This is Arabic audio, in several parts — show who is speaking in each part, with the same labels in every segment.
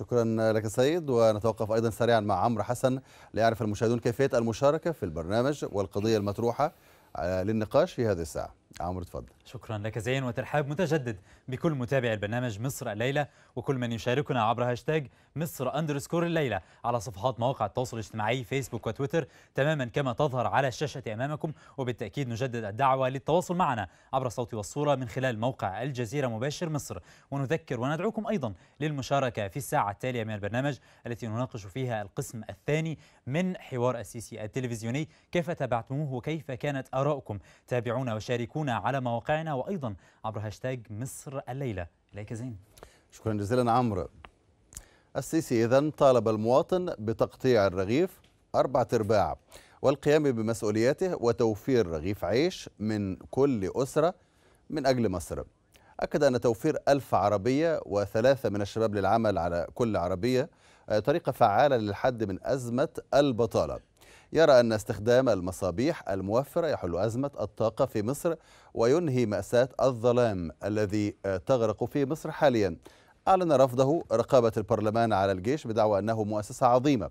Speaker 1: شكرا لك سيد ونتوقف أيضا سريعا مع عمرو حسن ليعرف المشاهدون كيفية المشاركة في البرنامج والقضية المطروحة آه، للنقاش في هذه الساعة عمرو اتفضل
Speaker 2: شكرا لك زين وترحاب متجدد بكل متابعي البرنامج مصر الليله وكل من يشاركنا عبر هاشتاج مصر اندرسكور الليله على صفحات مواقع التواصل الاجتماعي فيسبوك وتويتر تماما كما تظهر على الشاشه امامكم وبالتاكيد نجدد الدعوه للتواصل معنا عبر الصوت والصوره من خلال موقع الجزيره مباشر مصر ونذكر وندعوكم ايضا للمشاركه في الساعه التاليه من البرنامج التي نناقش فيها القسم الثاني من حوار السيسي التلفزيوني كيف تابعتموه وكيف كانت ارائكم تابعونا وشاركونا مشاركونا على مواقعنا وأيضا عبر هاشتاج مصر الليلة إليك زين
Speaker 1: شكرا جزيلا عمرو السيسي إذا طالب المواطن بتقطيع الرغيف أربعة أرباع والقيام بمسؤولياته وتوفير رغيف عيش من كل أسرة من أجل مصر أكد أن توفير ألف عربية وثلاثة من الشباب للعمل على كل عربية آه، طريقة فعالة للحد من أزمة البطالة يرى أن استخدام المصابيح الموفرة يحل أزمة الطاقة في مصر وينهي مأساة الظلام الذي تغرق فيه مصر حاليا أعلن رفضه رقابة البرلمان على الجيش بدعوى أنه مؤسسة عظيمة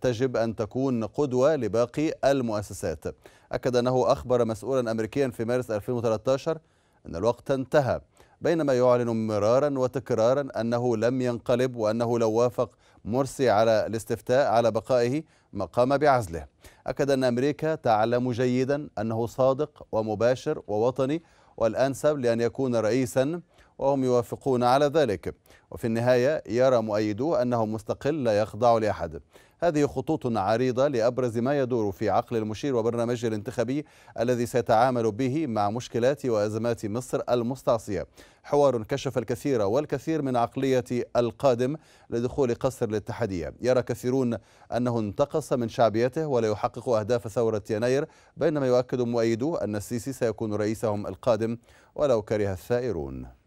Speaker 1: تجب أن تكون قدوة لباقي المؤسسات أكد أنه أخبر مسؤولا أمريكيا في مارس 2013 أن الوقت انتهى بينما يعلن مرارا وتكرارا أنه لم ينقلب وأنه لو وافق مرسي على الاستفتاء على بقائه ما قام بعزله أكد أن أمريكا تعلم جيدا أنه صادق ومباشر ووطني والأنسب لأن يكون رئيسا وهم يوافقون على ذلك وفي النهاية يرى مؤيدوه أنه مستقل لا يخضع لأحد هذه خطوط عريضة لأبرز ما يدور في عقل المشير وبرنامجه الانتخابي الذي سيتعامل به مع مشكلات وأزمات مصر المستعصية حوار كشف الكثير والكثير من عقلية القادم لدخول قصر الاتحادية يرى كثيرون أنه انتقص من شعبيته ولا يحقق أهداف ثورة يناير بينما يؤكد مؤيدوه أن السيسي سيكون رئيسهم القادم ولو كره الثائرون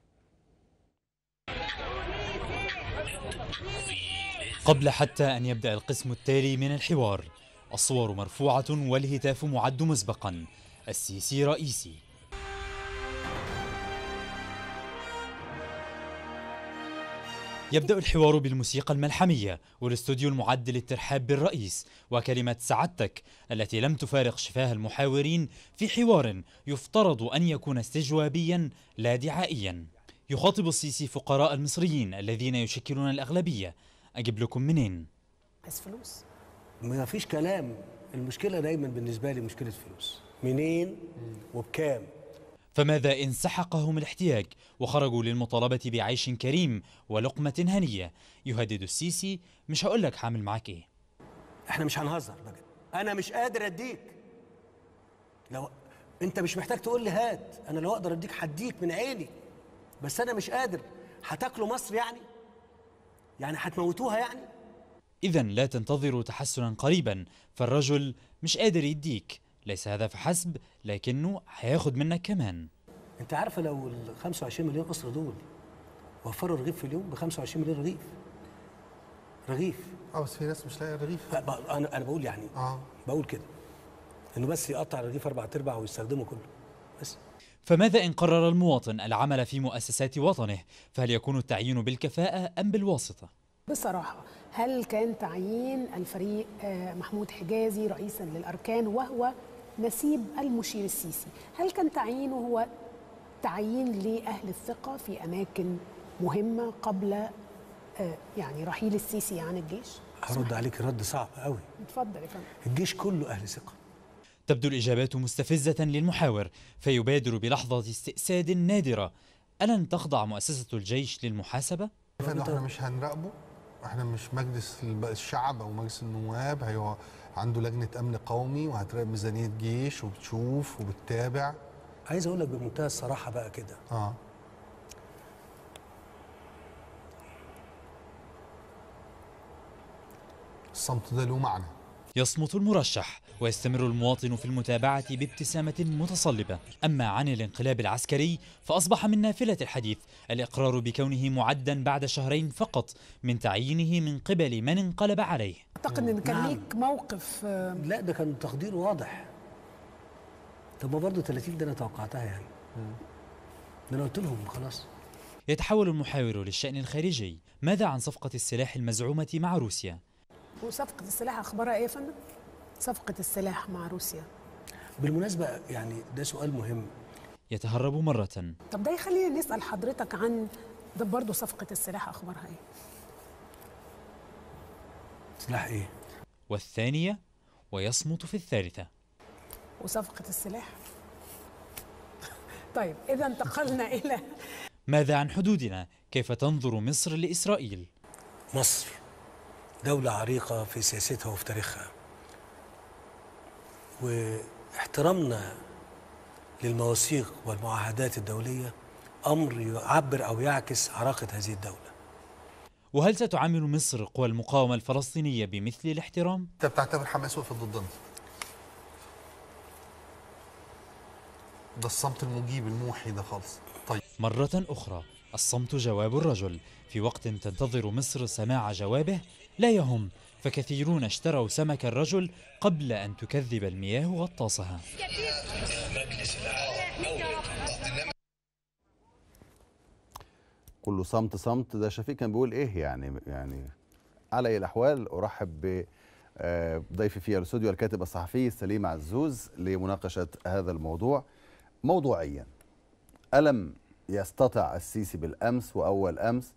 Speaker 2: قبل حتى أن يبدأ القسم التالي من الحوار الصور مرفوعة والهتاف معد مسبقا السيسي رئيسي يبدأ الحوار بالموسيقى الملحمية والاستوديو المعد للترحاب بالرئيس وكلمة سعادتك التي لم تفارق شفاه المحاورين في حوار يفترض أن يكون استجوابيا لا دعائيا يخاطب السيسي فقراء المصريين الذين يشكلون الأغلبية
Speaker 3: اجيب لكم منين عايز فلوس ما فيش كلام المشكله دايما بالنسبه لي مشكله فلوس منين وبكام فماذا إن
Speaker 2: سحقهم الاحتياج وخرجوا للمطالبة بعيش كريم ولقمة هنية يهدد السيسي مش هقول لك هعمل معاك إيه احنا مش هنهزر
Speaker 3: بجد أنا مش قادر أديك لو أنت مش محتاج تقول لي هات أنا لو أقدر أديك هديك من عيني بس أنا مش قادر هتاكلوا مصر يعني يعني حتموتوها يعني
Speaker 2: إذا لا تنتظروا تحسنا قريبا فالرجل مش قادر يديك ليس هذا فحسب لكنه هياخد منك كمان
Speaker 3: أنت عارفة لو ال 25 مليون قصر دول وفروا رغيف في اليوم ب 25 مليون رغيف رغيف اه بس في ناس مش لاقيه رغيف انا انا بقول يعني اه بقول كده انه بس يقطع الرغيف اربع ارباع ويستخدمه كله بس فماذا إن قرر
Speaker 2: المواطن العمل في مؤسسات وطنه فهل يكون التعيين بالكفاءة أم بالواسطة؟
Speaker 4: بصراحة هل كان تعيين الفريق آه، محمود حجازي رئيسا للأركان وهو نسيب المشير السيسي هل كان تعيينه هو تعيين لأهل الثقة في أماكن مهمة قبل آه، يعني رحيل السيسي عن الجيش؟
Speaker 3: هرد عليك رد صعب قوي
Speaker 4: اتفضل يا فندم
Speaker 3: الجيش كله أهل
Speaker 2: ثقة تبدو الإجابات مستفزة للمحاور فيبادر بلحظة استئساد نادرة ألن تخضع مؤسسة الجيش للمحاسبة؟ احنا مش هنراقبه
Speaker 3: احنا مش مجلس الشعب او مجلس النواب هي عنده لجنه امن قومي وهتراقب ميزانيه جيش وبتشوف وبتتابع عايز اقول لك بمنتهى الصراحه بقى كده اه الصمت ده له معنى
Speaker 2: يصمت المرشح ويستمر المواطن في المتابعة بابتسامة متصلبة أما عن الانقلاب العسكري فأصبح من نافلة الحديث الإقرار بكونه معدا بعد شهرين فقط من تعيينه من قبل من انقلب عليه
Speaker 3: أعتقد أن كان نعم. ليك موقف آه، لا ده كان تقدير واضح طب برضه 30 ده أنا توقعتها يعني ده أنا قلت لهم خلاص
Speaker 2: يتحول المحاور للشأن الخارجي ماذا عن صفقة السلاح المزعومة مع روسيا؟
Speaker 4: وصفقة السلاح أخبارها إيه يا فندم؟ صفقة السلاح مع روسيا
Speaker 2: بالمناسبة يعني ده سؤال مهم يتهرب مرة
Speaker 4: طب ده يخلينا نسأل حضرتك عن ده برضه صفقة السلاح أخبارها إيه؟
Speaker 2: سلاح إيه؟ والثانية ويصمت في الثالثة
Speaker 4: وصفقة السلاح طيب إذا انتقلنا إلى
Speaker 2: ماذا عن حدودنا؟ كيف تنظر مصر لإسرائيل؟
Speaker 3: مصر دولة عريقة في سياستها وفي تاريخها واحترامنا للمواثيق والمعاهدات الدولية أمر يعبر أو يعكس عراقة هذه الدولة وهل ستعامل
Speaker 2: مصر قوى المقاومة الفلسطينية بمثل الاحترام؟ أنت بتعتبر حماس وقفت ضدنا ده الصمت المجيب الموحي ده خالص طيب مرة أخرى الصمت جواب الرجل في وقت تنتظر مصر سماع جوابه لا يهم فكثيرون اشتروا سمك الرجل قبل أن تكذب المياه غطاسها
Speaker 1: كله صمت صمت ده شفيق كان بيقول ايه يعني يعني على اي الاحوال ارحب بضيفي آه، في الاستوديو الكاتب الصحفي سليم عزوز لمناقشه هذا الموضوع موضوعيا الم يستطع السيسي بالامس واول امس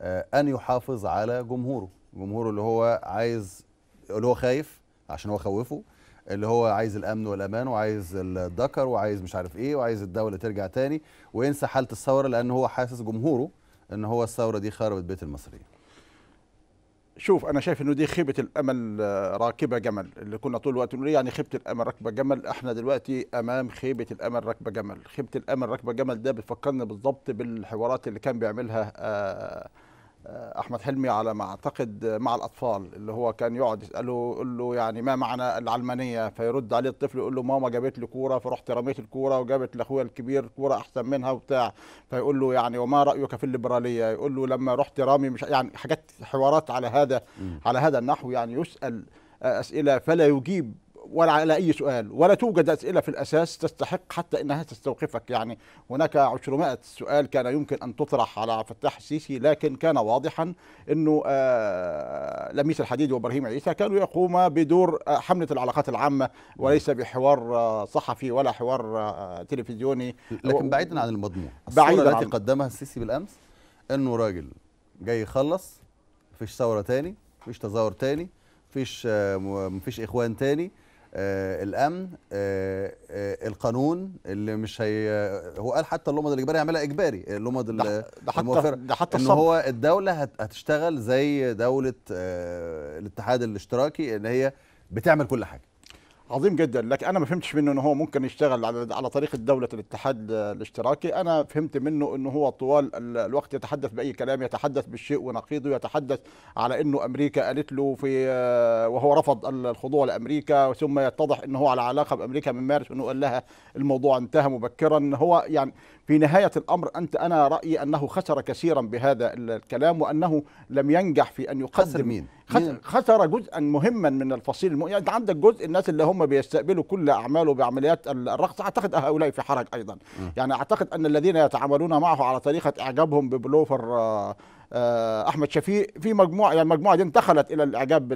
Speaker 1: آه، ان يحافظ على جمهوره جمهوره اللي هو عايز اللي هو خايف عشان هو خوفه اللي هو عايز الامن والامان وعايز الذكر وعايز مش عارف ايه وعايز الدوله ترجع تاني وينسى حاله الثوره لان هو حاسس جمهوره ان هو الثوره دي خربت بيت المصريين
Speaker 5: شوف انا شايف انه دي خيبه الامل آه، راكبه جمل اللي كنا طول الوقت نقول إيه، يعني خيبه الامل راكبه جمل احنا دلوقتي امام خيبه الامل راكبه جمل خيبه الامل راكبه جمل ده بيفكرنا بالضبط بالحوارات اللي كان بيعملها آه آه، احمد حلمي على ما اعتقد مع الاطفال اللي هو كان يقعد يساله يقول له يعني ما معنى العلمانيه فيرد عليه الطفل يقول له ماما جابت لي كوره فرحت رميت الكوره وجابت لاخويا الكبير كوره احسن منها وبتاع فيقول له يعني وما رايك في الليبراليه يقول له لما رحت رامي مش يعني حاجات حوارات على هذا على هذا النحو يعني يسال اسئله فلا يجيب ولا على اي سؤال ولا توجد اسئله في الاساس تستحق حتى انها تستوقفك يعني هناك 200 سؤال كان يمكن ان تطرح على فتاح السيسي لكن كان واضحا انه آه، لميس الحديد وابراهيم عيسى كانوا يقوم بدور آه، حمله العلاقات العامه وليس بحوار آه، صحفي ولا حوار تلفزيوني لكن بعيدا عن المضمون بعيدا التي قدمها السيسي بالامس انه راجل جاي يخلص
Speaker 1: مفيش ثوره تاني مفيش تظاهر تاني مفيش مفيش اخوان تاني آه، الامن آه، آه، القانون اللي مش هي هو قال حتى اللمض الاجباري يعملها اجباري اللمض ده حتى ده حتى ان هو الدوله هتشتغل زي
Speaker 5: دوله الاتحاد الاشتراكي ان هي بتعمل كل حاجه عظيم جدا لكن انا ما فهمتش منه انه هو ممكن يشتغل على على طريقه دوله الاتحاد الاشتراكي انا فهمت منه انه هو طوال الوقت يتحدث باي كلام يتحدث بالشيء ونقيضه يتحدث على انه امريكا قالت له في آه، وهو رفض الخضوع لامريكا ثم يتضح انه هو على علاقه بامريكا من مارس انه قال لها الموضوع انتهى مبكرا هو يعني في نهايه الامر انت انا رايي انه خسر كثيرا بهذا الكلام وانه لم ينجح في ان يقدم خسر مين؟ نعم. خسر جزءا مهما من الفصيل المؤمن يعني عندك جزء الناس اللي هم بيستقبلوا كل اعماله بعمليات الرقص اعتقد هؤلاء في حرج ايضا م. يعني اعتقد ان الذين يتعاملون معه على طريقه اعجابهم ببلوفر آه آه، احمد شفيق في مجموعه يعني المجموعه دي انتقلت الى الاعجاب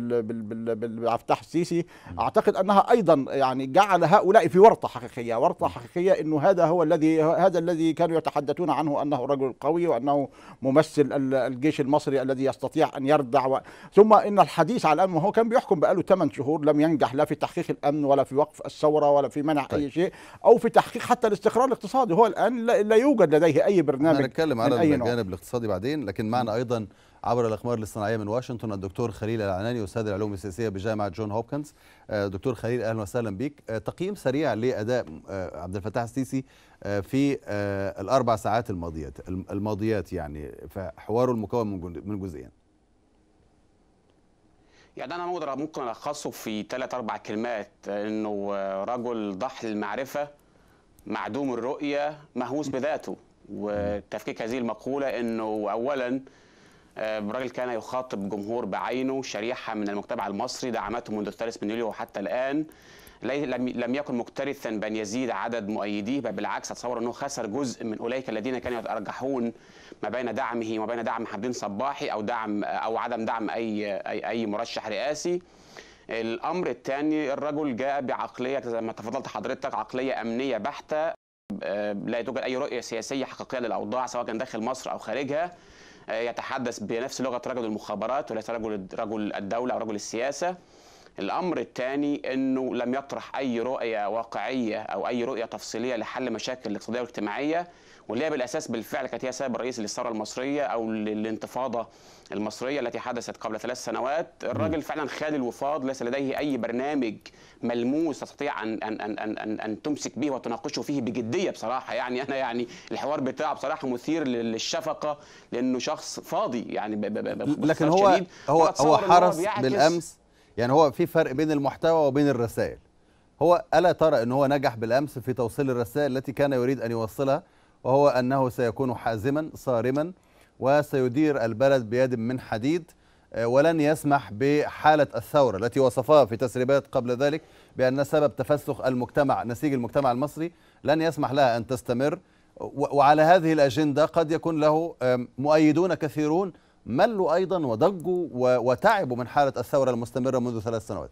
Speaker 5: بالعفتاح السيسي اعتقد انها ايضا يعني جعل هؤلاء في ورطه حقيقيه ورطه حقيقيه انه هذا هو الذي هذا الذي كانوا يتحدثون عنه انه رجل قوي وانه ممثل الجيش المصري الذي يستطيع ان يردع و... ثم ان الحديث على الامن وهو كان بيحكم بقاله 8 شهور لم ينجح لا في تحقيق الامن ولا في وقف الثوره ولا في منع طيب. اي شيء او في تحقيق حتى الاستقرار الاقتصادي هو الان لا, يوجد لديه اي برنامج هنتكلم على الجانب
Speaker 1: الاقتصادي بعدين لكن مع معنا ايضا عبر الاقمار الاصطناعيه من واشنطن الدكتور خليل العناني استاذ العلوم السياسيه بجامعه جون هوبكنز آه، دكتور خليل اهلا وسهلا بك آه، تقييم سريع لاداء آه، عبد الفتاح السيسي في الاربع ساعات الماضيات الماضيات يعني فحواره المكون من جزئين
Speaker 6: يعني انا مقدر ممكن الخصه في ثلاث اربع كلمات انه رجل ضحل المعرفه معدوم الرؤيه مهووس بذاته وتفكيك هذه المقولة أنه أولا آه، الراجل كان يخاطب جمهور بعينه شريحة من المجتمع المصري دعمته منذ الثالث من يوليو وحتى الآن لم يكن مكترثا بان يزيد عدد مؤيديه بل بالعكس اتصور انه خسر جزء من اولئك الذين كانوا يتارجحون ما بين دعمه وما بين دعم حمدين صباحي او دعم او عدم دعم اي اي, أي مرشح رئاسي الامر الثاني الرجل جاء بعقليه زي ما تفضلت حضرتك عقليه امنيه بحته آه، لا توجد اي رؤيه سياسيه حقيقيه للاوضاع سواء كان داخل مصر او خارجها آه، يتحدث بنفس لغه رجل المخابرات وليس رجل رجل الدوله او رجل السياسه الامر الثاني انه لم يطرح اي رؤيه واقعيه او اي رؤيه تفصيليه لحل مشاكل الاقتصاديه والاجتماعيه واللي هي بالاساس بالفعل كانت هي السبب الرئيسي للثوره المصريه او للانتفاضه المصريه التي حدثت قبل ثلاث سنوات، الراجل فعلا خالي الوفاض ليس لديه اي برنامج ملموس تستطيع ان ان ان ان, أن, أن تمسك به وتناقشه فيه بجديه بصراحه يعني انا يعني الحوار بتاعه بصراحه مثير للشفقه لانه شخص فاضي يعني لكن هو هو هو حرص بالامس
Speaker 1: يعني هو في فرق بين المحتوى وبين الرسائل هو الا ترى ان هو نجح بالامس في توصيل الرسائل التي كان يريد ان يوصلها وهو أنه سيكون حازما صارما وسيدير البلد بيد من حديد آه، ولن يسمح بحالة الثورة التي وصفها في تسريبات قبل ذلك بأن سبب تفسخ المجتمع نسيج المجتمع المصري لن يسمح لها أن تستمر وعلى هذه الأجندة قد يكون له مؤيدون كثيرون ملوا أيضا وضجوا وتعبوا من حالة الثورة المستمرة منذ ثلاث سنوات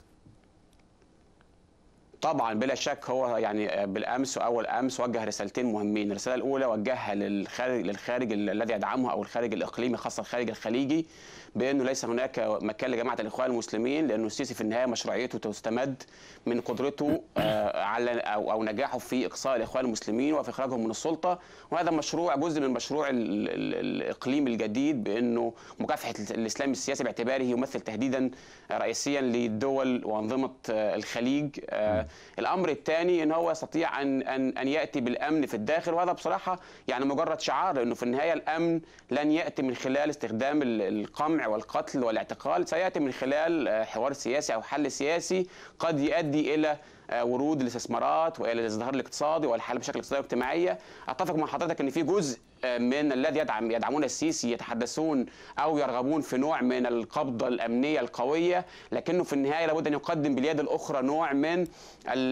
Speaker 6: طبعا بلا شك هو يعني بالامس واول امس وجه رسالتين مهمين، الرساله الاولى وجهها للخارج للخارج الذي يدعمه او الخارج الاقليمي خاصه الخارج الخليجي بانه ليس هناك مكان لجماعه الاخوان المسلمين لانه السيسي في النهايه مشروعيته تستمد من قدرته آه، على او او نجاحه في اقصاء الاخوان المسلمين وفي اخراجهم من السلطه وهذا مشروع جزء من مشروع الاقليم الجديد بانه مكافحه الاسلام السياسي باعتباره يمثل تهديدا رئيسيا للدول وانظمه آه، الخليج آه، الامر الثاني ان هو يستطيع ان ان ان ياتي بالامن في الداخل وهذا بصراحه يعني مجرد شعار لانه في النهايه الامن لن ياتي من خلال استخدام القمع والقتل والاعتقال سياتي من خلال آه، حوار سياسي او حل سياسي قد يؤدي الى آه، ورود الاستثمارات والازدهار الاقتصادي والحاله بشكل اقتصادي واجتماعي اتفق مع حضرتك ان في جزء آه، من الذي يدعم يدعمون السيسي يتحدثون او يرغبون في نوع من القبضه الامنيه القويه لكنه في النهايه لابد ان يقدم باليد الاخرى نوع من ال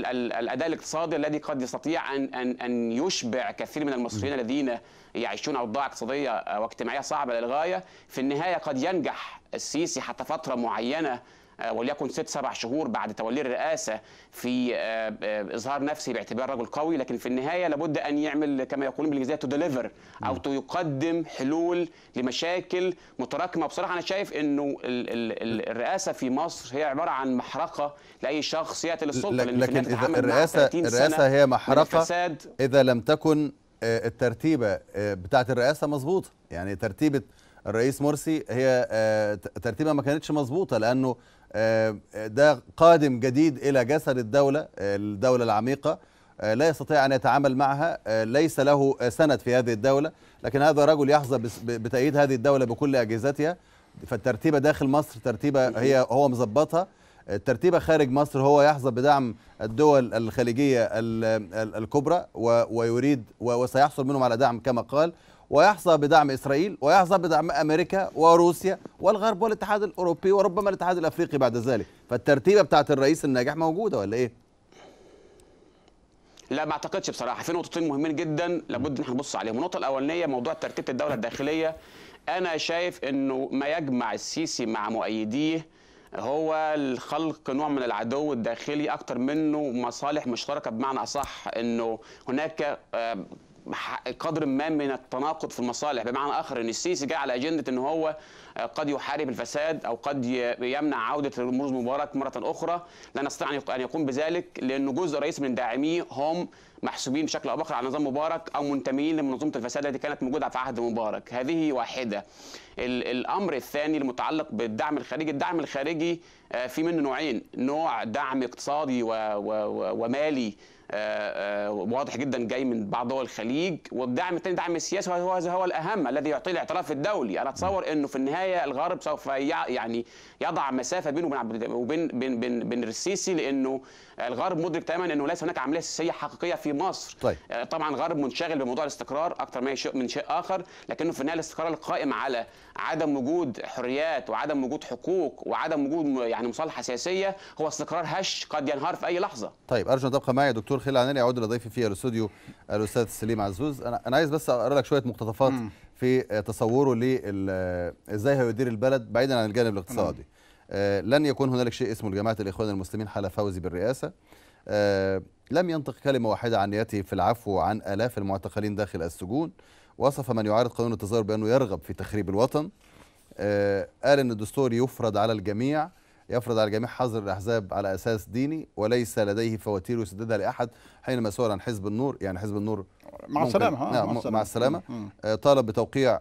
Speaker 6: ال الاداء الاقتصادي الذي قد يستطيع ان ان ان يشبع كثير من المصريين الذين يعيشون اوضاع اقتصاديه آه، واجتماعيه صعبه للغايه في النهايه قد ينجح السيسي حتى فتره معينه آه، وليكن ست سبع شهور بعد توليه الرئاسه في آه، آه، اظهار نفسي باعتبار رجل قوي لكن في النهايه لابد ان يعمل كما يقولون بالانجليزيه تو ديليفر او تو يقدم حلول لمشاكل متراكمه بصراحه انا شايف انه الرئاسه في مصر هي عباره عن محرقه لاي شخص ياتي للسلطه لكن, لكن اذا الرئاسه الرئاسه هي محرقه
Speaker 1: اذا لم تكن الترتيبه بتاعه الرئاسه مظبوطه يعني ترتيبه الرئيس مرسي هي ترتيبه ما كانتش مظبوطه لانه آه، ده قادم جديد الى جسد الدوله آه، الدوله العميقه آه، لا يستطيع ان يتعامل معها ليس له سند في هذه الدوله لكن هذا رجل يحظى بتأييد هذه الدوله بكل اجهزتها فالترتيبه داخل مصر ترتيبه هي هو مظبطها الترتيبه خارج مصر هو يحظى بدعم الدول الخليجيه الكبرى ويريد وسيحصل منهم على دعم كما قال ويحظى بدعم إسرائيل ويحظى بدعم أمريكا وروسيا والغرب والاتحاد الأوروبي وربما الاتحاد الأفريقي بعد ذلك فالترتيبة بتاعت الرئيس الناجح موجودة ولا إيه؟
Speaker 6: لا ما اعتقدش بصراحه في نقطتين مهمين جدا لابد ان احنا نبص عليهم النقطه الاولانيه موضوع ترتيب الدوله الداخليه انا شايف انه ما يجمع السيسي مع مؤيديه هو الخلق نوع من العدو الداخلي اكتر منه مصالح مشتركه بمعنى اصح انه هناك آه، قدر ما من التناقض في المصالح بمعنى اخر ان السيسي جاء على اجنده ان هو آه، قد يحارب الفساد او قد يمنع عوده رموز مبارك مره اخرى لا نستطيع ان يقوم بذلك لانه جزء رئيسي من داعميه هم محسوبين بشكل او باخر على نظام مبارك او منتمين لمنظومه الفساد التي كانت موجوده في عهد مبارك هذه واحده الامر الثاني المتعلق بالدعم الخارجي الدعم الخارجي آه، في منه نوعين نوع دعم اقتصادي ومالي آه، آه، واضح جدا جاي من بعض دول الخليج والدعم الثاني دعم هو هذا هو الاهم الذي يعطيه الاعتراف الدولي انا اتصور انه في النهايه الغرب سوف يعني يضع مسافه بينه وبين وبين بين, بين السيسي لانه الغرب مدرك تماما انه ليس هناك عمليه سياسيه حقيقيه في مصر طيب. آه، طبعا الغرب منشغل بموضوع الاستقرار اكثر ما من شيء اخر لكنه في النهايه الاستقرار القائم على عدم وجود حريات وعدم وجود حقوق وعدم وجود يعني مصالحه سياسيه هو استقرار هش قد ينهار في اي لحظه
Speaker 1: طيب ارجو ان تبقى معي يا دكتور خليل عناني اعود لضيفي في الاستوديو الاستاذ سليم عزوز انا عايز بس اقرا لك شويه مقتطفات في تصوره ازاي هيدير البلد بعيدا عن الجانب الاقتصادي م. آه، لن يكون هنالك شيء اسمه جماعه الاخوان المسلمين حال فوزي بالرئاسه آه، لم ينطق كلمه واحده عن نيته في العفو عن الاف المعتقلين داخل السجون وصف من يعارض قانون التظاهر بانه يرغب في تخريب الوطن آه، قال ان الدستور يفرض على الجميع يفرض على الجميع حظر الاحزاب على اساس ديني وليس لديه فواتير يسددها لاحد حينما سئل عن حزب النور يعني حزب النور مع السلامه نعم، مع, مع السلامه طالب بتوقيع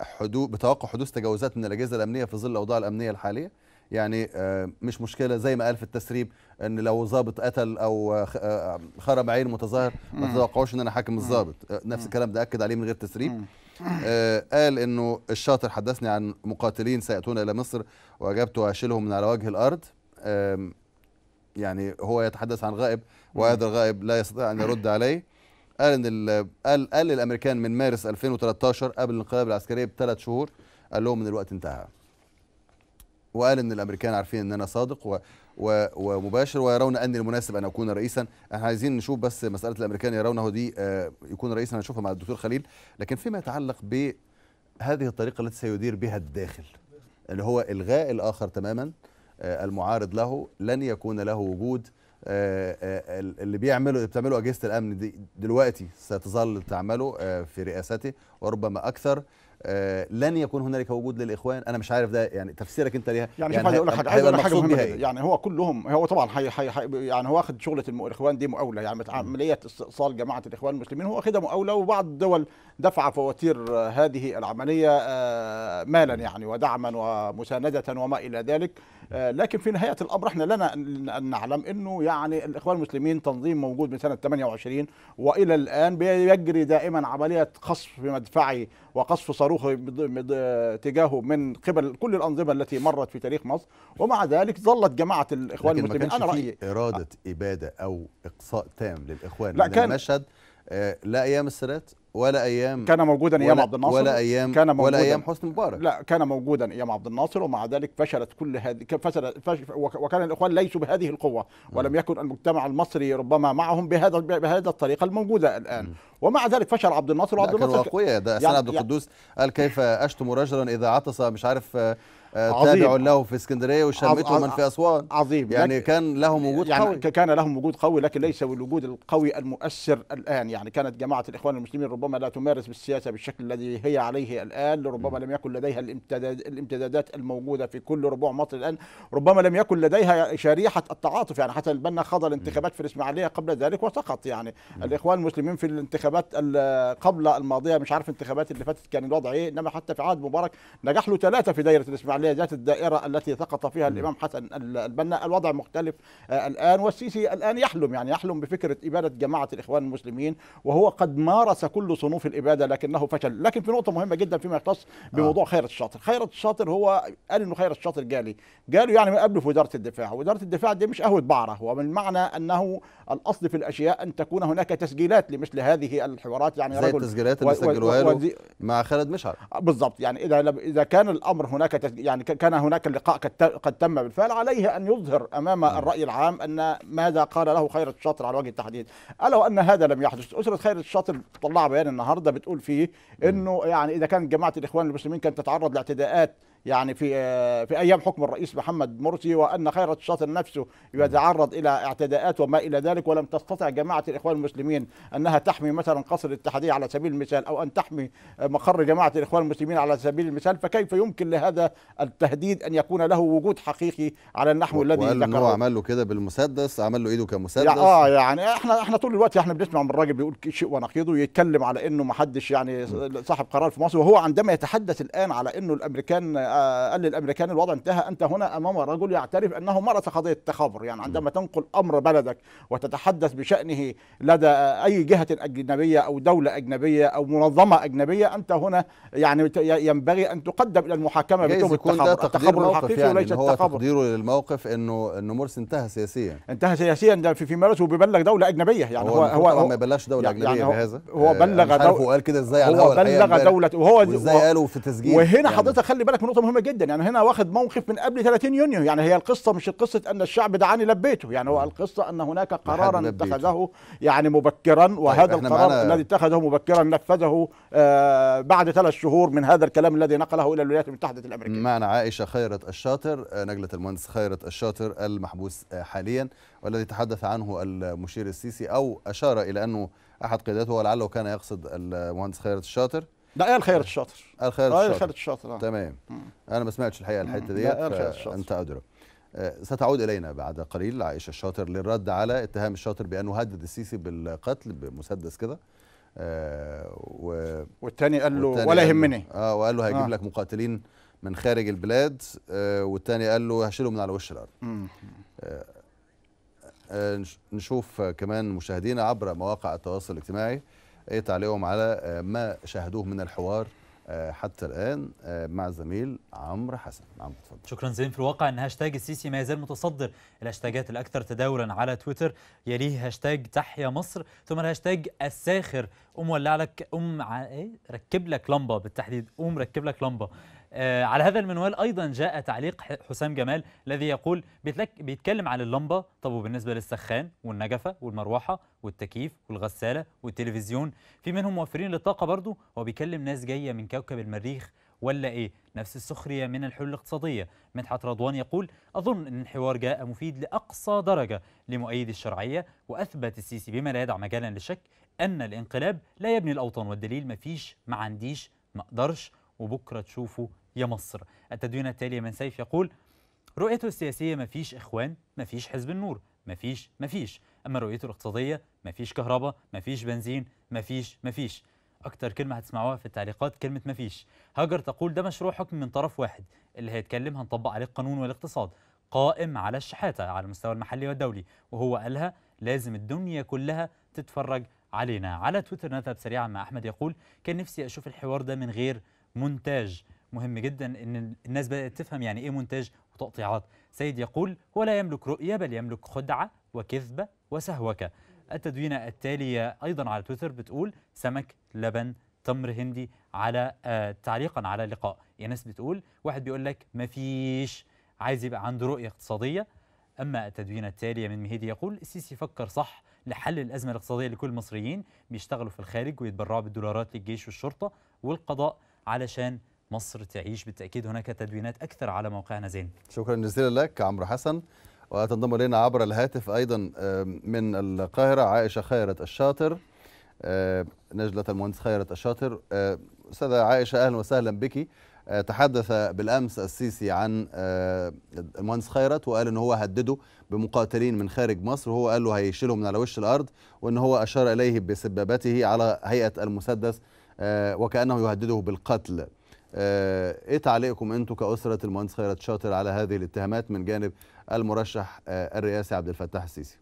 Speaker 1: حدود بتوقع حدوث تجاوزات من الاجهزه الامنيه في ظل الاوضاع الامنيه الحاليه يعني آه، مش مشكله زي ما قال في التسريب ان لو ظابط قتل او آه، آه، خرب عين متظاهر ما تتوقعوش ان انا حاكم الظابط نفس الكلام ده اكد عليه من غير تسريب قال انه الشاطر حدثني عن مقاتلين سياتون الى مصر واجبت واشلهم من على وجه الارض يعني هو يتحدث عن غائب وهذا الغائب لا يستطيع ان يرد عليه قال ان قال قال الامريكان من مارس 2013 قبل الانقلاب العسكريه بثلاث شهور قال لهم ان الوقت انتهى وقال ان الامريكان عارفين ان انا صادق و و ومباشر ويرون اني المناسب ان اكون رئيسا احنا عايزين نشوف بس مساله الامريكان يرونه دي آه، يكون رئيسا هنشوفها مع الدكتور خليل لكن فيما يتعلق بهذه الطريقه التي سيدير بها الداخل اللي هو الغاء الاخر تماما آه، المعارض له لن يكون له وجود آه، اللي بيعمله اللي بتعمله اجهزه الامن دي دلوقتي ستظل تعمله في رئاسته وربما اكثر آه لن يكون هنالك وجود للاخوان انا مش عارف ده يعني تفسيرك انت ليها يعني, يعني عايز اقول لك حاجه عايز اقول حاجه مهمه جدا إيه؟
Speaker 5: يعني هو كلهم هو طبعا حي حي يعني هو واخد شغله الاخوان دي مقاوله يعني عمليه استئصال جماعه الاخوان المسلمين هو واخدها مقاوله وبعض الدول دفع فواتير هذه العملية آه، مالا يعني ودعما ومساندة وما إلى ذلك آه، لكن في نهاية الأمر احنا لنا أن نعلم أنه يعني الإخوان المسلمين تنظيم موجود من سنة 28 وإلى الآن بيجري دائما عملية قصف مدفعي وقصف صاروخي تجاهه من قبل كل الأنظمة التي مرت في تاريخ مصر ومع ذلك ظلت جماعة الإخوان المسلمين أنا رأيي
Speaker 1: إرادة إبادة أو إقصاء تام
Speaker 5: للإخوان لا كان المشهد آه، لا ايام السادات ولا ايام كان موجودا ايام عبد الناصر ولا ايام كان موجوداً ولا ايام حسني مبارك لا كان موجودا ايام عبد الناصر ومع ذلك فشلت كل هذه فشلت فشل وكان الاخوان ليسوا بهذه القوه ولم يكن المجتمع المصري ربما معهم بهذا بهذا الطريقه الموجوده الان ومع ذلك فشل عبد الناصر وعبد الناصر كانوا اقوياء ده يعني عبد يعني القدوس يعني قال كيف اشتم رجلا اذا عطس مش عارف آه، آه، تابع
Speaker 1: له في اسكندريه وشمته من في
Speaker 5: اسوان عظيم يعني كان لهم يعني وجود يعني قوي كان لهم وجود قوي لكن ليس بالوجود القوي المؤثر الان يعني كانت جماعه الاخوان المسلمين ربما لا تمارس بالسياسه بالشكل الذي هي عليه الان ربما لم يكن لديها الامتدادات الموجوده في كل ربوع مصر الان ربما لم يكن لديها شريحه التعاطف يعني حتى البنا خاض الانتخابات في الاسماعيليه قبل ذلك وسقط يعني الاخوان المسلمين في الانتخابات قبل الماضيه مش عارف الانتخابات اللي فاتت كان الوضع ايه انما حتى في عهد مبارك نجح له ثلاثه في دايره الاسماعيليه عليها يعني ذات الدائره التي سقط فيها الامام حسن البنا الوضع مختلف آه، الان والسيسي الان يحلم يعني يحلم بفكره اباده جماعه الاخوان المسلمين وهو قد مارس كل صنوف الاباده لكنه فشل لكن في نقطه مهمه جدا فيما يختص آه. بموضوع خيرت الشاطر خيرت الشاطر هو قال انه خيرت الشاطر جالي جاله يعني من في وزاره الدفاع وزاره الدفاع دي مش قهوه بعره هو من معنى انه الاصل في الاشياء ان تكون هناك تسجيلات لمثل هذه الحوارات يعني زي التسجيلات اللي سجلوها له
Speaker 1: مع خالد مشعل
Speaker 5: بالضبط يعني اذا اذا كان الامر هناك تسجيل يعني كان هناك اللقاء قد تم بالفعل عليه أن يظهر أمام نعم. الرأي العام أن ماذا قال له خير الشاطر على وجه التحديد الا وان هذا لم يحدث أسرة خير الشاطر طلع بيان النهاردة بتقول فيه نعم. أنه يعني إذا كانت جماعة الإخوان المسلمين كانت تتعرض لاعتداءات يعني في آه، في ايام حكم الرئيس محمد مرسي وان خير الشاطر نفسه يتعرض الى اعتداءات وما الى ذلك ولم تستطع جماعه الاخوان المسلمين انها تحمي مثلا قصر الاتحاديه على سبيل المثال او ان تحمي مقر جماعه الاخوان المسلمين على سبيل المثال فكيف يمكن لهذا التهديد ان يكون له وجود حقيقي على النحو الذي وقال هو عمل
Speaker 1: له كده بالمسدس عمل له ايده كمسدس يعني اه
Speaker 5: يعني احنا احنا طول الوقت احنا بنسمع من الراجل بيقول شيء ونقيضه يتكلم على انه ما حدش يعني صاحب قرار في مصر وهو عندما يتحدث الان على انه الامريكان آه، قال للامريكان الوضع انتهى انت هنا امام رجل يعترف انه مارس قضيه التخابر يعني عندما تنقل امر بلدك وتتحدث بشانه لدى اي جهه اجنبيه او دوله اجنبيه او منظمه اجنبيه انت هنا يعني ينبغي ان تقدم الى المحاكمه بتهمه التخابر التخابر الحقيقي يعني وليس هو التخابر
Speaker 1: تقديره للموقف انه انه مرسي انتهى سياسيا
Speaker 5: انتهى سياسيا في, في مارس وبيبلغ دوله اجنبيه يعني هو هو, هو ما بلغش دوله يعني اجنبيه يعني بهذا هو آه، بلغ دوله هو قال كده ازاي على يعني هو بلغ دوله وهو ازاي قالوا في تسجيل وهنا يعني حضرتك خلي بالك من نقطه مهمه جدا يعني هنا واخد موقف من قبل 30 يونيو يعني هي القصه مش قصه ان الشعب دعاني لبيته يعني هو القصه ان هناك قرارا اتخذه يعني مبكرا طيب، وهذا طيب القرار الذي اتخذه مبكرا نفذه آه بعد ثلاث شهور من هذا الكلام الذي نقله الى الولايات المتحده الامريكيه
Speaker 1: معنا عائشه خيرت الشاطر آه، نجله المهندس خيرت الشاطر المحبوس آه، حاليا والذي تحدث عنه المشير السيسي او اشار الى انه احد قياداته ولعله كان يقصد المهندس خيرت الشاطر لا قال خيرت الشاطر قال خيرت الشاطر آل خيرت الشاطر آه. تمام أنا ما سمعتش الحقيقة الحتة دي أنت أدرى آه، ستعود إلينا بعد قليل عائشة الشاطر للرد على اتهام الشاطر بأنه هدد السيسي بالقتل بمسدس كده آه و... والتاني قال له ولا يهمني اه وقال له هيجيب آه. لك مقاتلين من خارج البلاد آه والتاني قال له هشيله من على وش الارض آه آه نشوف كمان مشاهدينا عبر مواقع التواصل الاجتماعي ايه تعليقهم على آه، ما شاهدوه من الحوار آه، حتى الان آه، مع الزميل عمرو حسن عمرو اتفضل
Speaker 2: شكرا زين في الواقع ان هاشتاج السيسي ما يزال متصدر الهاشتاجات الاكثر تداولا على تويتر يليه هاشتاج تحيا مصر ثم الهاشتاج الساخر ام ولع لك ام ع... ايه ركب لك لمبه بالتحديد ام ركب لك لمبه آه، على هذا المنوال ايضا جاء تعليق حسام جمال الذي يقول بيتكلم عن اللمبه طب وبالنسبه للسخان والنجفه والمروحه والتكييف والغساله والتلفزيون في منهم موفرين للطاقه برضه هو بيكلم ناس جايه من كوكب المريخ ولا ايه نفس السخريه من الحلول الاقتصاديه مدحت رضوان يقول اظن ان الحوار جاء مفيد لاقصى درجه لمؤيد الشرعيه واثبت السيسي بما لا يدع مجالا للشك ان الانقلاب لا يبني الاوطان والدليل مفيش ما عنديش ما اقدرش وبكره تشوفوا يا مصر التدوين التالي من سيف يقول رؤيته السياسية ما فيش إخوان ما فيش حزب النور ما فيش ما فيش أما رؤيته الاقتصادية ما فيش كهرباء ما فيش بنزين ما فيش ما فيش أكتر كلمة هتسمعوها في التعليقات كلمة ما فيش هاجر تقول ده مشروع حكم من طرف واحد اللي هيتكلم هنطبق عليه القانون والاقتصاد قائم على الشحاتة على المستوى المحلي والدولي وهو قالها لازم الدنيا كلها تتفرج علينا على تويتر نذهب سريعا مع أحمد يقول كان نفسي أشوف الحوار ده من غير مونتاج مهم جدا ان الناس بدات تفهم يعني ايه مونتاج وتقطيعات سيد يقول هو لا يملك رؤيه بل يملك خدعه وكذبه وسهوكه التدوينه التاليه ايضا على تويتر بتقول سمك لبن تمر هندي على آه، تعليقا على اللقاء يا ناس بتقول واحد بيقول لك ما فيش عايز يبقى عنده رؤيه اقتصاديه اما التدوينه التاليه من مهيدي يقول السيسي فكر صح لحل الازمه الاقتصاديه لكل المصريين بيشتغلوا في الخارج ويتبرعوا بالدولارات للجيش والشرطه والقضاء علشان مصر تعيش بالتأكيد هناك تدوينات أكثر على موقعنا زين
Speaker 1: شكرا جزيلا لك عمرو حسن وتنضم إلينا عبر الهاتف أيضا من القاهرة عائشة خيرت الشاطر نجلة المهندس خيرت الشاطر أستاذة عائشة أهلا وسهلا بك آه، تحدث بالامس السيسي عن آه، المهندس خيرت وقال ان هو هدده بمقاتلين من خارج مصر وهو قال له هيشيلهم من على وش الارض وان هو اشار اليه بسبابته على هيئه المسدس آه، وكانه يهدده بالقتل آه، ايه تعليقكم انتم كاسره المهندس خيرت شاطر على هذه الاتهامات من جانب المرشح آه، الرئاسي عبد الفتاح السيسي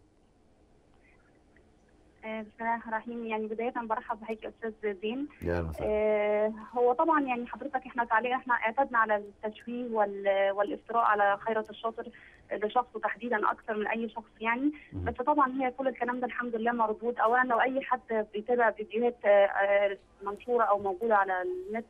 Speaker 4: آه، بسم الله الرحمن الرحيم يعني بداية برحب بحضرتك أستاذ زين يا آه هو طبعا يعني حضرتك احنا تعليق احنا اعتدنا على التشويه والإفتراء على خيرة الشاطر لشخصه تحديدا أكثر من أي شخص يعني م. بس طبعا هي كل الكلام ده الحمد لله مردود أولا لو أي حد بيتابع فيديوهات آه، آه، منشورة أو موجودة على النت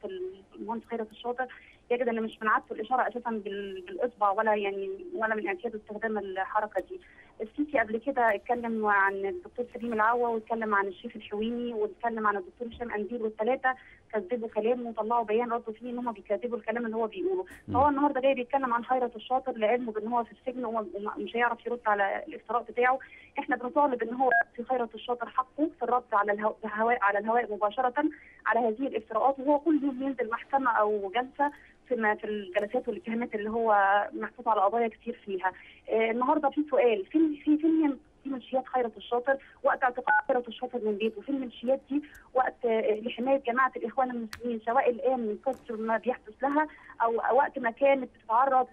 Speaker 4: المهندس خيرة الشاطر يجد ان مش من عادته الاشاره اساسا بالاصبع ولا يعني ولا من اعتياد استخدام الحركه دي. السيسي قبل كده اتكلم عن الدكتور سليم العوا واتكلم عن الشيخ الحويني واتكلم عن الدكتور هشام انديل والثلاثه كذبوا كلامه وطلعوا بيان ردوا فيه ان هم بيكذبوا الكلام اللي هو بيقوله فهو النهارده جاي بيتكلم عن حيره الشاطر لعلمه بان هو في السجن ومش هيعرف يرد على الافتراء بتاعه احنا بنطالب ان هو في حيره الشاطر حقه في الرد على الهواء على الهواء مباشره على هذه الافتراءات وهو كل يوم ينزل محكمه او جلسه ما في الجلسات والاتهامات اللي هو محطوط على قضايا كتير فيها آه، النهارده في سؤال فين في فين في منشيات خيرة الشاطر وقت اعتقال خيرة الشاطر من بيته في المنشيات دي وقت آه، لحماية جماعة الإخوان المسلمين سواء الآن من كثر ما بيحدث لها أو وقت ما كانت بتتعرض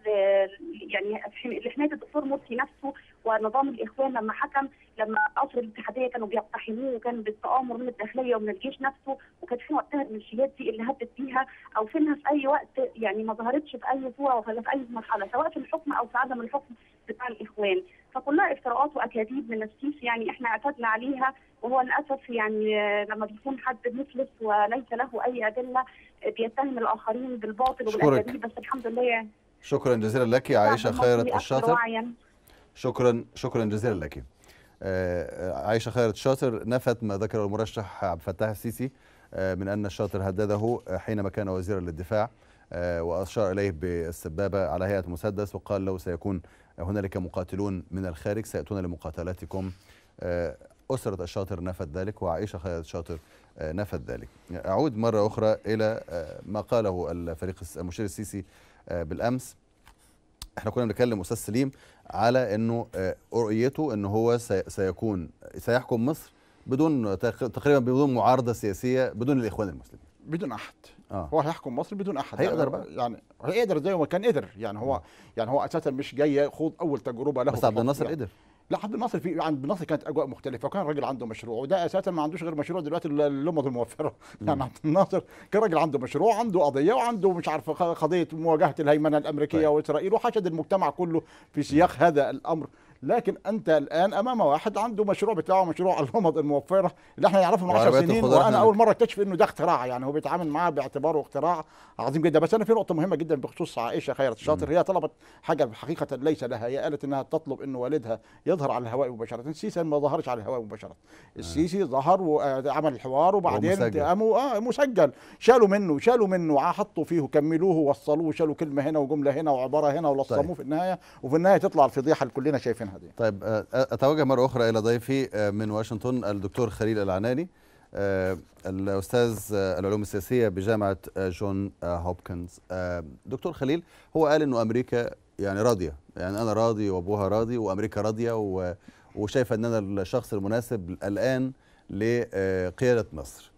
Speaker 4: يعني لحماية الدكتور مرسي نفسه ونظام الاخوان لما حكم لما قصر الاتحاديه كانوا بيقتحموه وكان بالتامر من الداخليه ومن الجيش نفسه وكانت في وقتها الميليشيات دي اللي هدت فيها او فينها في اي وقت يعني ما ظهرتش في اي صوره ولا في اي مرحله سواء في الحكم او في عدم الحكم بتاع الاخوان فكلها افتراءات واكاذيب من السيسي يعني احنا اعتدنا عليها وهو للاسف يعني لما بيكون حد مفلس وليس له اي ادله بيتهم الاخرين بالباطل والاكاذيب بس الحمد لله يعني
Speaker 1: شكرا جزيلا لك عائشه خيرت الشاطر شكرا شكرا جزيلا لك آه، آه، عائشه خيرت شاطر نفت ما ذكره المرشح عبد الفتاح السيسي آه، من ان الشاطر هدده حينما كان وزيرا للدفاع واشار اليه بالسبابه على هيئه مسدس وقال له سيكون هنالك مقاتلون من الخارج سياتون لمقاتلتكم اسره الشاطر نفت ذلك وعائشه خيرت شاطر نفت ذلك اعود مره اخرى الى ما قاله الفريق المشير السيسي بالامس احنا كنا بنتكلم استاذ سليم على انه آه، رؤيته ان هو سيكون سيحكم مصر بدون تقريبا بدون معارضه سياسيه بدون الاخوان المسلمين بدون احد آه.
Speaker 5: هو هيحكم مصر بدون احد هيقدر بقى يعني هيقدر زي ما كان قدر يعني هو يعني هو اساسا مش جاي يخوض اول تجربه له بس عبد الناصر يعني. قدر لا حد النصر في عند ناصر كانت اجواء مختلفه وكان راجل عنده مشروع وده اساسا ما عندوش غير مشروع دلوقتي اللمض الموفره يعني عبد الناصر كان راجل عنده مشروع عنده قضيه وعنده مش عارف قضيه مواجهه الهيمنه الامريكيه طيب. واسرائيل وحشد المجتمع كله في سياق هذا الامر لكن انت الان امام واحد عنده مشروع بتاعه مشروع اللمض الموفره اللي احنا نعرفه من 10 سنين وانا اول مره اكتشف انه ده اختراع يعني هو بيتعامل معاه باعتباره اختراع عظيم جدا بس انا في نقطه مهمه جدا بخصوص عائشه خيرت الشاطر هي طلبت حاجه حقيقه ليس لها هي قالت انها تطلب انه والدها يظهر على الهواء مباشره السيسي ما ظهرش على الهواء مباشره السيسي آه. ظهر وعمل الحوار وبعدين قاموا اه مسجل شالوا منه شالوا منه حطوا فيه وكملوه ووصلوه وشالوا كلمه هنا وجمله هنا وعباره هنا ولصموه طيب. في النهايه وفي النهايه تطلع الفضيحه اللي كلنا شايفينها كان هديه
Speaker 1: طيب آه، آه، اتوجه مره اخرى الى ضيفي آه، من واشنطن الدكتور خليل العناني الاستاذ العلوم السياسيه بجامعه جون هوبكنز دكتور خليل هو قال انه امريكا يعني راضيه يعني انا راضي وابوها راضي وامريكا راضيه وشايفه ان انا الشخص المناسب الان لقياده مصر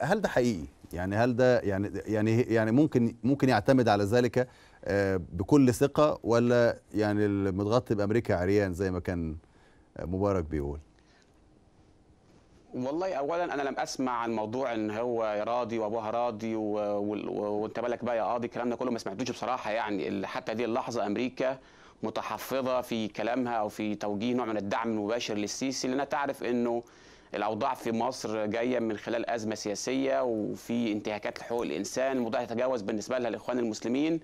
Speaker 1: هل ده حقيقي يعني هل ده يعني يعني يعني ممكن ممكن يعتمد على ذلك بكل ثقه ولا يعني المتغطي بامريكا عريان زي ما كان مبارك بيقول
Speaker 6: والله اولا انا لم اسمع عن موضوع ان هو راضي وابوها راضي وانت بالك بقى يا قاضي الكلام ده كله ما سمعتوش بصراحه يعني حتى هذه اللحظه امريكا متحفظه في كلامها او في توجيه نوع من الدعم المباشر للسيسي لانها تعرف انه الاوضاع في مصر جايه من خلال ازمه سياسيه وفي انتهاكات لحقوق الانسان الموضوع يتجاوز بالنسبه لها الاخوان المسلمين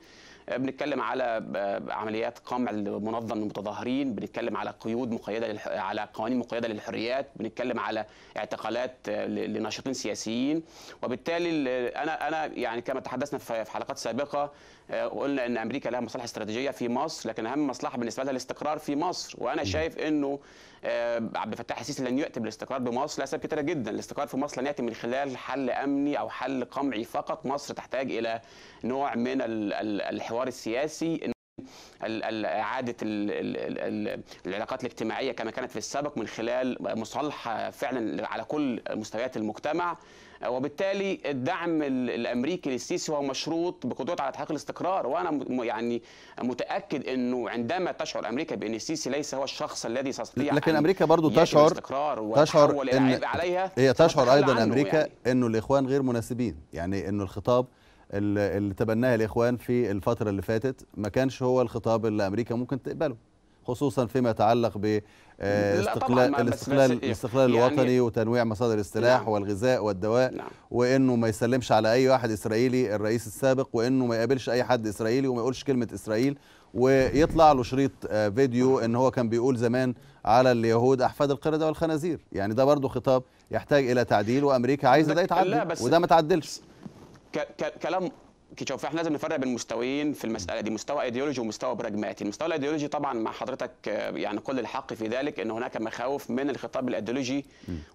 Speaker 6: بنتكلم على عمليات قمع المنظم للمتظاهرين بنتكلم على قيود مقيده للح... على قوانين مقيده للحريات بنتكلم على اعتقالات لناشطين سياسيين وبالتالي انا انا يعني كما تحدثنا في حلقات سابقه آه، قلنا ان امريكا لها مصالح استراتيجيه في مصر لكن اهم مصلحه بالنسبه لها الاستقرار في مصر وانا شايف انه آه، عبد الفتاح السيسي لن ياتي بالاستقرار بمصر لاسباب كثيره جدا الاستقرار في مصر لن ياتي من خلال حل امني او حل قمعي فقط مصر تحتاج الى نوع من الحوار الحوار السياسي إعادة العلاقات الاجتماعية كما كانت في السابق من خلال مصالحة فعلا على كل مستويات المجتمع وبالتالي الدعم الامريكي للسيسي هو مشروط بقدرته على تحقيق الاستقرار وانا يعني متاكد انه عندما تشعر امريكا بان السيسي ليس هو الشخص الذي سيستطيع لكن امريكا برضو تشعر تشعر إن عليها هي تشعر ايضا امريكا يعني.
Speaker 1: انه الاخوان غير مناسبين يعني انه الخطاب اللي تبناه الاخوان في الفتره اللي فاتت ما كانش هو الخطاب اللي امريكا ممكن تقبله خصوصا فيما يتعلق ب آه، استقلال الاستقلال بس إيه، الاستقلال يعني الوطني وتنويع مصادر السلاح نعم والغذاء والدواء نعم وانه ما يسلمش على اي واحد اسرائيلي الرئيس السابق وانه ما يقابلش اي حد اسرائيلي وما يقولش كلمه اسرائيل ويطلع له شريط آه، فيديو ان هو كان بيقول زمان على اليهود احفاد القرده والخنازير يعني ده برضه خطاب يحتاج الى تعديل وامريكا عايزه ده يتعدل وده ما
Speaker 6: تعدلش كلام كيتشو فاحنا لازم نفرق بين مستويين في المساله دي مستوى ايديولوجي ومستوى براجماتي المستوى الايديولوجي طبعا مع حضرتك آه، يعني كل الحق في ذلك ان هناك مخاوف من الخطاب الايديولوجي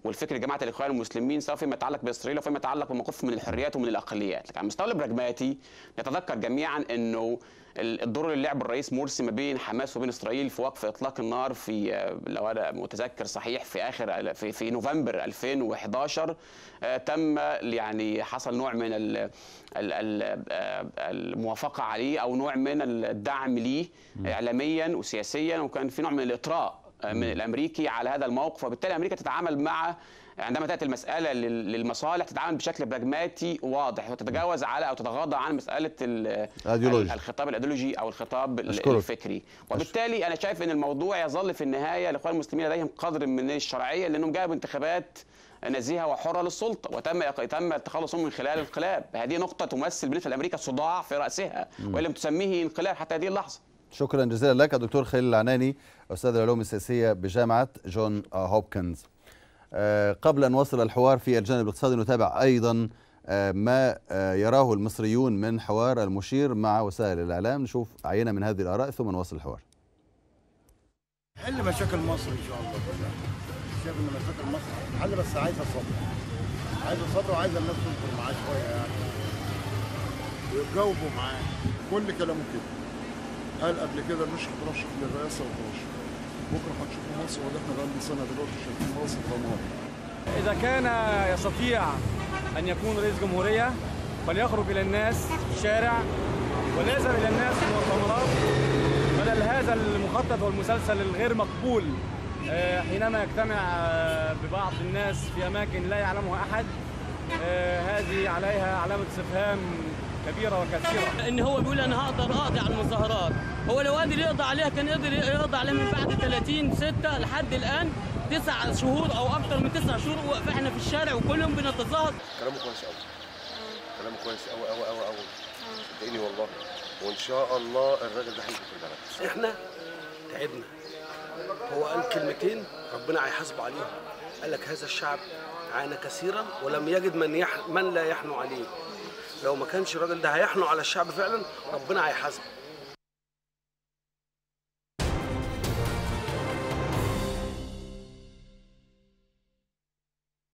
Speaker 6: والفكر جماعه الاخوان المسلمين سواء فيما يتعلق باسرائيل وفيما يتعلق بموقفهم من الحريات ومن الاقليات لكن على المستوى البراجماتي نتذكر جميعا انه الدور اللي لعبه الرئيس مرسي ما بين حماس وبين اسرائيل في وقف اطلاق النار في آه، لو انا متذكر صحيح في اخر في, في نوفمبر 2011 آه، تم يعني حصل نوع من آه، الموافقه عليه او نوع من الدعم ليه اعلاميا وسياسيا وكان في نوع من الاطراء من الامريكي على هذا الموقف وبالتالي امريكا تتعامل مع عندما تاتي المساله للمصالح تتعامل بشكل براجماتي واضح وتتجاوز على او تتغاضى عن مساله الأديولوجي. الخطاب الايديولوجي او الخطاب أشكرك. الفكري وبالتالي انا شايف ان الموضوع يظل في النهايه الاخوان المسلمين لديهم قدر من الشرعيه لانهم جابوا انتخابات نزيهه وحره للسلطه وتم تم التخلص من خلال انقلاب هذه نقطه تمثل بالنسبه لامريكا صداع في راسها وان لم تسميه انقلاب حتى هذه اللحظه
Speaker 1: شكرا جزيلا لك دكتور خليل العناني استاذ العلوم السياسيه بجامعه جون هوبكنز آه، قبل أن وصل الحوار في الجانب الاقتصادي نتابع أيضا آه، ما آه، يراه المصريون من حوار المشير مع وسائل الإعلام نشوف عينة من هذه الآراء ثم نواصل الحوار
Speaker 5: حل مشاكل مصر إن شاء الله شايف إن مشاكل مصر حل بس عايزة صبر عايزة صبر وعايزة الناس تنكر معاه شوية يعني ويتجاوبوا معاه كل كلامه كده قال قبل كده مش هترشح للرئاسة وترشح بكره هنشوف مصر ولا احنا بقى لنا سنه دلوقتي شايفين مصر دمار
Speaker 3: اذا كان يستطيع ان يكون رئيس جمهوريه فليخرج الى الناس في الشارع وليذهب الى الناس في المؤتمرات بدل هذا
Speaker 6: المخطط والمسلسل الغير مقبول آه، حينما يجتمع آه، ببعض الناس في اماكن لا يعلمها احد آه، هذه عليها علامه استفهام كبيره وكثيره ان هو بيقول انا هقدر اقضي على المظاهرات هو لو قادر يقضي عليها كان قدر يقضي عليها من بعد 30 6 لحد الان
Speaker 4: تسع شهور او اكثر من تسع شهور إحنا في
Speaker 6: الشارع وكل يوم بنتظاهر كلامه كويس قوي
Speaker 4: كلامه كويس قوي قوي قوي قوي
Speaker 6: صدقني والله وان شاء الله الراجل
Speaker 3: ده هيجي في البلد احنا تعبنا هو قال كلمتين ربنا هيحاسبه عليهم قال لك هذا الشعب عانى كثيرا ولم يجد من يح... من لا يحنو عليه لو ما كانش الراجل ده هيحنوا على الشعب فعلا ربنا هيحاسبه